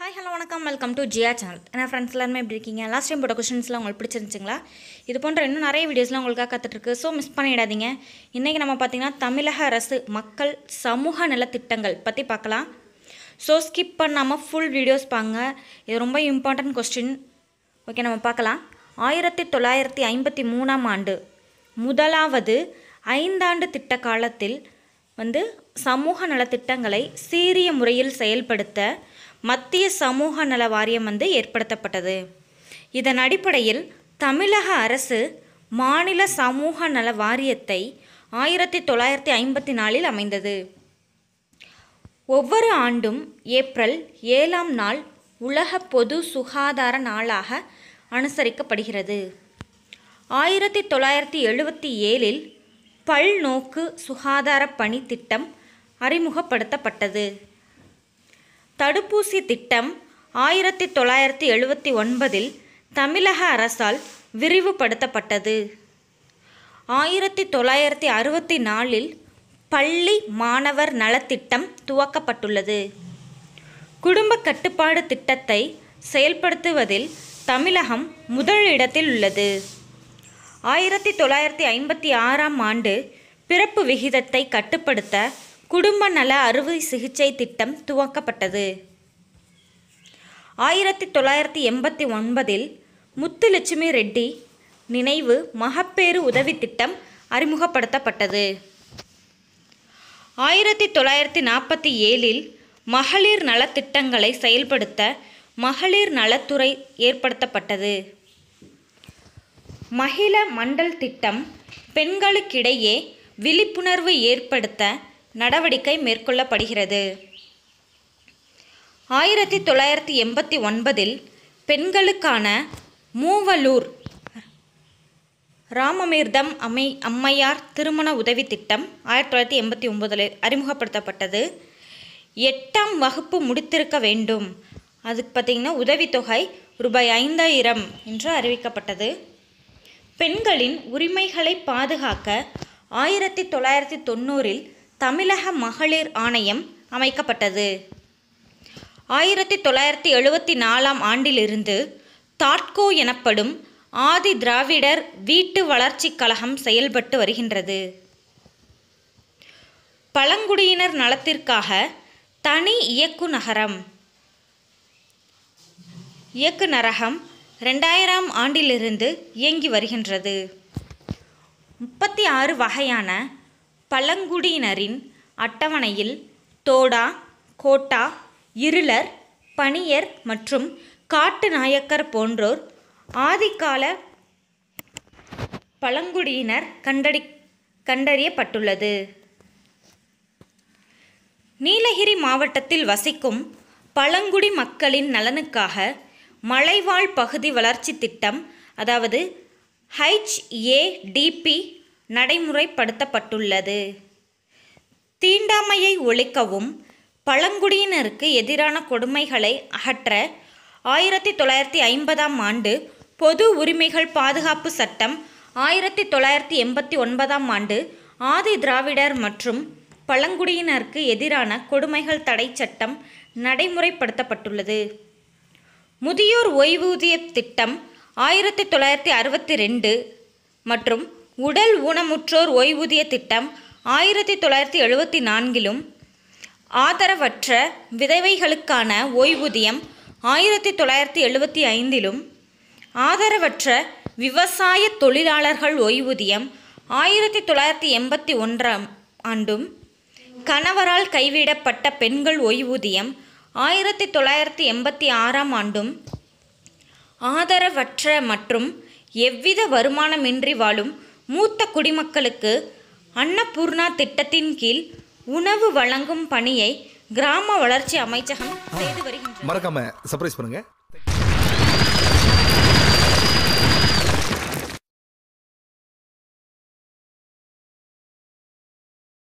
hi hello வணக்கம் welcome to Jiya channel ஏன்னா friends எல்லாருமே எப்படி இருக்கீங்க லாஸ்ட் டைம் போட்ட கொஷின்ஸ்லாம் உங்களுக்கு பிடிச்சிருந்துச்சிங்களா இது போன்ற இன்னும் நிறைய வீடியோஸ்லாம் உங்களுக்காக கற்றுட்ருக்கு ஸோ மிஸ் பண்ணிடாதீங்க இன்றைக்கி நம்ம பார்த்திங்கன்னா தமிழக அரசு மக்கள் சமூக நலத்திட்டங்கள் பற்றி பார்க்கலாம் ஸோ ஸ்கிப் பண்ணாமல் ஃபுல் வீடியோஸ் பாங்க இது ரொம்ப இம்பார்ட்டன்ட் கொஸ்டின் ஓகே நம்ம பார்க்கலாம் ஆயிரத்தி தொள்ளாயிரத்தி ஐம்பத்தி மூணாம் ஆண்டு முதலாவது ஐந்தாண்டு திட்ட காலத்தில் வந்து சமூக நலத்திட்டங்களை சீரிய முறையில் செயல்படுத்த மத்திய சமூக நல வாரியம் வந்து ஏற்படுத்தப்பட்டது இதன் அடிப்படையில் தமிழக அரசு மாநில சமூக நல வாரியத்தை ஆயிரத்தி தொள்ளாயிரத்தி ஐம்பத்தி நாலில் அமைந்தது ஒவ்வொரு ஆண்டும் ஏப்ரல் ஏழாம் நாள் உலக பொது சுகாதார நாளாக அனுசரிக்கப்படுகிறது ஆயிரத்தி தொள்ளாயிரத்தி எழுபத்தி ஏழில் பல்நோக்கு சுகாதார பணி திட்டம் அறிமுகப்படுத்தப்பட்டது தடுப்பூசி திட்டம் ஆயிரத்தி தொள்ளாயிரத்தி எழுபத்தி ஒன்பதில் தமிழக அரசால் விரிவுபடுத்தப்பட்டது ஆயிரத்தி தொள்ளாயிரத்தி அறுபத்தி நாலில் பள்ளி மாணவர் நலத்திட்டம் துவக்கப்பட்டுள்ளது குடும்ப கட்டுப்பாடு திட்டத்தை செயல்படுத்துவதில் தமிழகம் முதல் இடத்தில் உள்ளது ஆயிரத்தி தொள்ளாயிரத்தி ஐம்பத்தி ஆறாம் ஆண்டு பிறப்பு விகிதத்தை கட்டுப்படுத்த குடும்ப நல அறுவை சிகிச்சை திட்டம் துவக்கப்பட்டது ஆயிரத்தி தொள்ளாயிரத்தி எண்பத்தி ஒன்பதில் முத்துலட்சுமி ரெட்டி நினைவு மகப்பேறு உதவி திட்டம் அறிமுகப்படுத்தப்பட்டது ஆயிரத்தி தொள்ளாயிரத்தி நாற்பத்தி ஏழில் மகளிர் நலத்திட்டங்களை செயல்படுத்த மகளிர் நலத்துறை ஏற்படுத்தப்பட்டது மகிழ மண்டல் திட்டம் பெண்களுக்கிடையே விழிப்புணர்வு ஏற்படுத்த நடவடிக்கை மேற்கொள்ளப்படுகிறது ஆயிரத்தி தொள்ளாயிரத்தி எண்பத்தி ஒன்பதில் பெண்களுக்கான மூவலூர் ராமமீர்தம் அம்மை அம்மையார் திருமண உதவி திட்டம் ஆயிரத்தி தொள்ளாயிரத்தி எண்பத்தி ஒன்பதில் அறிமுகப்படுத்தப்பட்டது எட்டாம் வகுப்பு முடித்திருக்க வேண்டும் அதுக்கு பார்த்திங்கன்னா உதவித்தொகை ரூபாய் ஐந்தாயிரம் என்று அறிவிக்கப்பட்டது பெண்களின் உரிமைகளை பாதுகாக்க ஆயிரத்தி தொள்ளாயிரத்தி தொண்ணூறில் தமிழக மகளிர் ஆணையம் அமைக்கப்பட்டது ஆயிரத்தி தொள்ளாயிரத்தி எழுபத்தி நாலாம் ஆண்டிலிருந்து தாட்கோ எனப்படும் ஆதி திராவிடர் வீட்டு வளர்ச்சிக் கழகம் செயல்பட்டு வருகின்றது பழங்குடியினர் நலத்திற்காக தனி இயக்குநகரம் இயக்குநரகம் ரெண்டாயிரம் ஆண்டிலிருந்து இயங்கி வருகின்றது முப்பத்தி ஆறு வகையான பழங்குடியினரின் அட்டவணையில் தோடா கோட்டா இருளர் பணியர் மற்றும் காட்டு நாயக்கர் போன்றோர் ஆதிக்கால பழங்குடியினர் கண்டடி கண்டறியப்பட்டுள்ளது நீலகிரி மாவட்டத்தில் வசிக்கும் பழங்குடி மக்களின் நலனுக்காக மலைவாழ் பகுதி வளர்ச்சி திட்டம் அதாவது ஹைச்ஏடிபி நடைமுறைப்படுத்தப்பட்டுள்ளது தீண்டாமையை ஒழிக்கவும் பழங்குடியினருக்கு எதிரான கொடுமைகளை அகற்ற ஆயிரத்தி தொள்ளாயிரத்தி ஐம்பதாம் ஆண்டு பொது உரிமைகள் பாதுகாப்பு சட்டம் ஆயிரத்தி தொள்ளாயிரத்தி எண்பத்தி ஒன்பதாம் ஆண்டு ஆதி திராவிடர் மற்றும் பழங்குடியினருக்கு எதிரான கொடுமைகள் தடை சட்டம் நடைமுறைப்படுத்தப்பட்டுள்ளது முதியோர் ஓய்வூதிய திட்டம் ஆயிரத்தி தொள்ளாயிரத்தி அறுபத்தி ரெண்டு மற்றும் உடல் ஊனமுற்றோர் ஓய்வூதிய திட்டம் ஆயிரத்தி தொள்ளாயிரத்தி எழுபத்தி நான்கிலும் ஆதரவற்ற விதவைகளுக்கான ஓய்வூதியம் ஆயிரத்தி தொள்ளாயிரத்தி எழுபத்தி ஐந்திலும் ஆதரவற்ற விவசாய தொழிலாளர்கள் ஓய்வூதியம் ஆயிரத்தி தொள்ளாயிரத்தி எண்பத்தி ஒன்றாம் ஆண்டும் கணவரால் கைவிடப்பட்ட பெண்கள் ஓய்வூதியம் ஆயிரத்தி தொள்ளாயிரத்தி எண்பத்தி ஆறாம் ஆண்டும் ஆதரவற்ற மற்றும் எவ்வித வருமானமின்றி வாழும் மூத்த குடிமக்களுக்கு அன்னபூர்ணா திட்டத்தின் கீழ் உணவு வழங்கும் பணியை கிராம வளர்ச்சி அமைச்சகம் செய்து வருகின்றன மறக்காம சர்ப்ரைஸ் பண்ணுங்க